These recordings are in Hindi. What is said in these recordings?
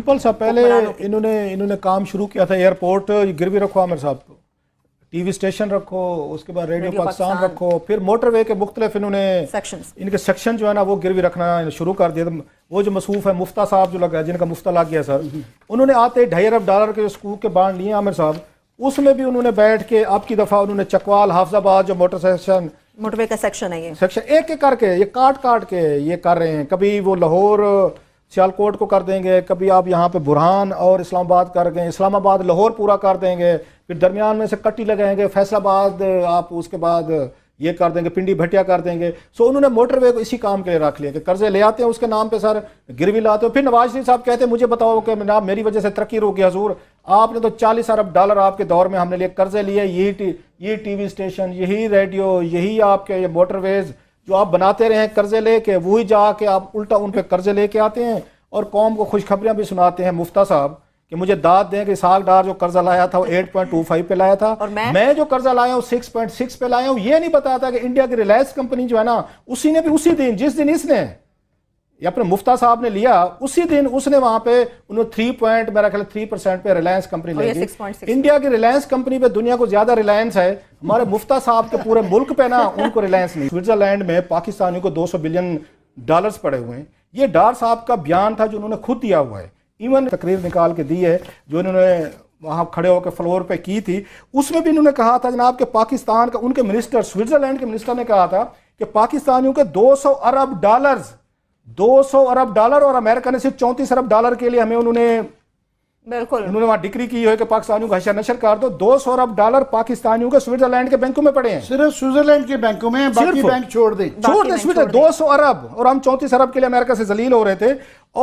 सिंपल सा तो पहले इन्होंने इन्होंने काम शुरू किया था एयरपोर्ट गिर भी रखो आमिर साहब को टीवी स्टेशन रखो उसके बाद रेडियो, रेडियो पाकिस्तान, रखो फिर मोटरवे के मुख्तलिफ इन्होंने इनके सेक्शन जो है ना वो गिर भी रखना शुरू कर दिया वो जो मसूफ है मुफ्ता साहब जो लगा जिनका मुफ्ता लग गया सर उन्होंने आते ढाई अरब डॉलर के स्कूल के बांड लिए आमिर साहब उसमें भी उन्होंने बैठ के अब की दफ़ा उन्होंने चकवाल हाफजाबाद जो मोटर सेक्शन मोटरवे का सेक्शन है ये सेक्शन एक एक करके ये काट काट के ये कर रहे हैं कभी वो लाहौर सियालकोट को कर देंगे कभी आप यहाँ पे बुरहान और इस्लामाबाद कर गए इस्लामाबाद लाहौर पूरा कर देंगे फिर दरमियान में से कट्टी लगाएंगे फैसलाबाद आप उसके बाद ये कर देंगे पिंडी भटिया कर देंगे सो उन्होंने मोटरवे को इसी काम के लिए रख लिया कि कर्जे ले आते हैं उसके नाम पे सर गिरवी लाते हो फिर नवाज शरीफ साहब कहते हैं मुझे बताओ कि ना मेरी वजह से तरक्की रोकी हजूर आपने तो चालीस अरब डॉलर आपके दौर में हमने लिए कर्जे लिए यही टी, यही टी स्टेशन यही रेडियो यही आपके ये मोटरवेज़ जो आप बनाते रहे कर्जे लेके वही जाके आप उल्टा उन पर कर्जे लेके आते हैं और कौम को खुशखबरियां भी सुनाते हैं मुफ्ता साहब कि मुझे दाद दें कि साग डार जो कर्जा लाया था वो एट पॉइंट टू फाइव पे लाया था और मैं मैं जो कर्जा लाया हूँ सिक्स पे लाया हूँ ये नहीं बताया था कि इंडिया की रिलायंस कंपनी जो है ना उसी ने भी उसी दिन जिस दिन इसने या फिर मुफ्ता साहब ने लिया उसी दिन उसने वहां पे उन्होंने थ्री पॉइंट मेरा ख्याल थ्री परसेंट पे रिलायंस कंपनी ले इंडिया oh, की रिलायंस कंपनी पे दुनिया को ज्यादा रिलायंस है हमारे मुफ्ता साहब के पूरे मुल्क पे ना उनको रिलायंस नहीं स्विट्जरलैंड में पाकिस्तानियों को सौ बिलियन डॉलर्स पड़े हुए हैं ये डार साहब का बयान था जो उन्होंने खुद दिया हुआ है इवन तकरीर निकाल के दी है जो उन्होंने वहां खड़े होकर फ्लोर पे की थी उसमें भी इन्होंने कहा था जनाब के पाकिस्तान का उनके मिनिस्टर स्विट्जरलैंड के मिनिस्टर ने कहा था कि पाकिस्तानियों के 200 अरब डॉलर्स 200 अरब डॉलर और अमेरिका ने सिर्फ चौंतीस अरब डॉलर के लिए हमें उन्होंने बिल्कुल उन्होंने वहां डिक्री की है कि पाकिस्तानियों का नशर कर दो दो सौ अरब डॉलर पाकिस्तानियों के स्विट्जरलैंड के बैंकों में पड़े हैं सिर्फ स्विट्जरलैंड के बैंकों में बाकी बैंक छोड़ दे छोड़ दे स्विट दो सौ अरब और हम चौंतीस अरब के लिए अमेरिका से जलील हो रहे थे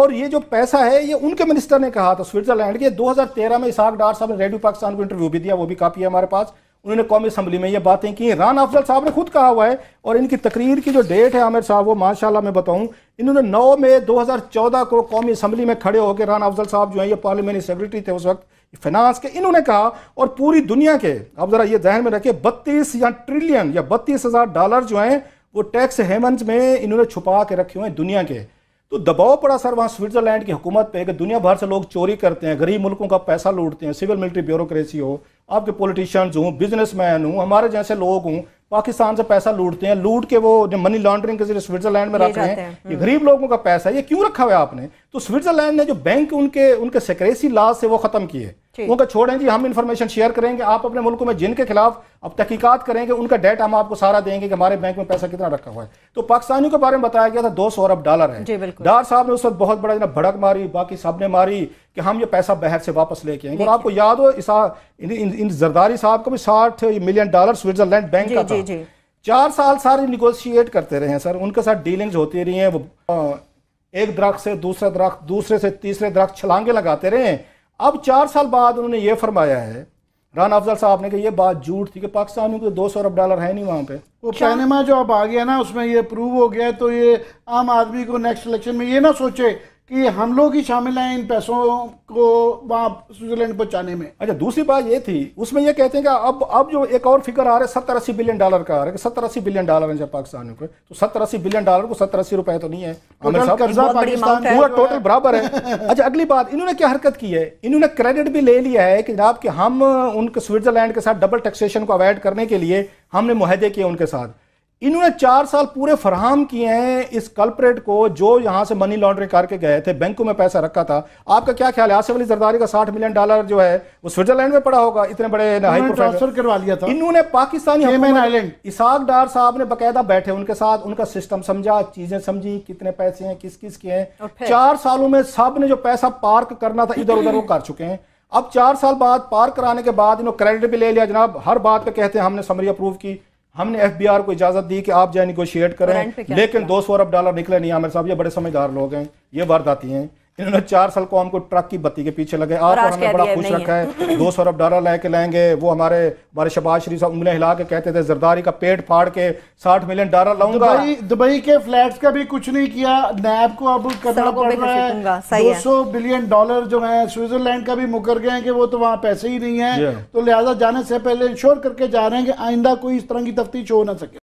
और ये जो पैसा है ये उनके मिनिस्टर ने कहा था स्विट्जरलैंड के दो हजार तेरह में इसाक डार साहब ने रेडियो पाकिस्तान को इंटरव्यू भी दिया वो भी काफी है हमारे पास उन्होंने कौमी असम्बली में ये बातें की राना अफजल साहब ने खुद कहा हुआ है और इनकी तकरीर की जो डेट है आमिर साहब वो माशाल्लाह मैं बताऊं इन्होंने 9 मई 2014 को कौमी असम्बली में खड़े होकर राना अफजल साहब जो है ये पार्लियामेंट सेक्रेटरी थे उस वक्त फिनांस के इन्होंने कहा और पूरी दुनिया के अब ज़रा ये जहन में रखे बत्तीस या ट्रिलियन या बत्तीस हज़ार डॉलर जो हैं वो टैक्स हेमंस में इन्होंने छुपा के रखे हुए हैं दुनिया के तो दबाव पड़ा सर वहाँ स्विट्ज़रलैंड की हुकूमत पर कि दुनिया भर से लोग चोरी करते हैं गरीब मुल्कों का पैसा लूटते हैं सिविल मिलिट्री ब्यूरोक्रेसी हो आपके पॉलिटिशियंस हूँ बिजनेसमैन हूँ हमारे जैसे लोग हूँ पाकिस्तान से पैसा लूटते हैं लूट के वो जो मनी लॉन्ड्रिंग के जरिए स्विट्जरलैंड में रख रहे हैं ये हम्म। गरीब लोगों का पैसा है ये क्यों रखा हुआ है आपने तो स्विट्जरलैंड ने जो बैंक उनके उनके सेक्रेसी लाज से वो खत्म किए वो कहा छोड़ें जी हम इन्फॉर्मेशन शेयर करेंगे आप अपने मुल्क में जिनके खिलाफ अब तहकीकत करेंगे उनका डेट हम आपको सारा देंगे कि हमारे बैंक में पैसा कितना रखा हुआ है तो पाकिस्तानियों के बारे में बताया गया था दो सौ अरब डॉलर है डार साहब ने उस वक्त बहुत बड़ा जना भड़क मारी बाकी सब ने मारी कि हम ये पैसा बहर से वापस लेके आएंगे और आपको याद हो इस इन, जरदारी साहब को भी साठ मिलियन डॉलर स्विट्जरलैंड बैंक का था चार साल सारे निगोशिएट करते रहे हैं सर उनके साथ डीलिंग्स होती रही हैं एक दरख्त से दूसरा दरख्त दूसरे से तीसरे दरख्त छलांगे लगाते रहे हैं अब चार साल बाद उन्होंने ये फरमाया है राना अफजल साहब ने कहा ये बात झूठ थी कि पाकिस्तानियों के दो सौ अरब डॉलर है नहीं वहाँ पे वो पैनमा जो अब आ गया ना उसमें ये प्रूव हो गया तो ये आम आदमी को नेक्स्ट इलेक्शन में ये ना सोचे कि हम लोग ही शामिल हैं इन पैसों को वहां स्विट्जरलैंड पहुंचाने में अच्छा दूसरी बात ये थी उसमें ये कहते हैं कि अब अब जो एक और फिगर आ रहा है सत्तर अस्सी बिलियन डॉलर का आ रहा है सत्तर अस्सी बिलियन डॉलर है पाकिस्तान को तो सत्तर अस्सी बिलियन डॉलर को सत्तर अस्सी रुपए तो नहीं है तो पूरा टोटल बराबर है अच्छा अगली बात इन्होंने क्या हरकत की है इन्होंने क्रेडिट भी ले लिया है कि जनाब कि हम उनके स्विट्जरलैंड के साथ डबल टैक्सेशन को अवॉइड करने के लिए हमने मुहिदे किए उनके साथ इन्होंने चार साल पूरे फरहम किए हैं इस कल्परेट को जो यहां से मनी लॉन्ड्रिंग करके गए थे बैंकों में पैसा रखा था आपका क्या ख्याल है आसिफ अली जरदारी का साठ मिलियन डॉलर जो है वो स्विट्जरलैंड में पड़ा होगा इतने बड़े ट्रांसफर करवा लिया था इन्होंने पाकिस्तानी आइलैंड इसाक डार साहब ने बकायदा बैठे उनके साथ उनका सिस्टम समझा चीजें समझी कितने पैसे हैं किस किस के हैं चार सालों में सब ने जो पैसा पार्क करना था इधर उधर वो कर चुके हैं अब चार साल बाद पार्क कराने के बाद इन्होंने क्रेडिट भी ले लिया जनाब हर बात पे कहते हैं हमने समरी अप्रूव की हमने एफ बी आर को इजाजत दी कि आप जो निगोशिएट करें लेकिन दो सौ अरब डॉलर निकले नहीं आमिर साहब ये बड़े समझदार लोग हैं ये वारदाती हैं इन्होंने चार साल को हमको ट्रक की बत्ती के पीछे लगे आप और हमें बड़ा खुश रखा है दो सौ अरब डॉलर ला के लाएंगे वो हमारे हमारे शबाज शरीफ साहब उंगलियां हिला के कहते थे जरदारी का पेट फाड़ के साठ मिलियन डॉलर लाऊंगा दुबई के फ्लैट्स का भी कुछ नहीं किया नैब को अब करना पड़ रहा है दो सौ बिलियन डॉलर जो है स्विट्जरलैंड का भी मुकर गए कि वो तो वहाँ पैसे ही नहीं है तो लिहाजा जाने से पहले इंश्योर करके जा रहे हैं कि आइंदा कोई इस तरह की तफ्तीश हो ना सके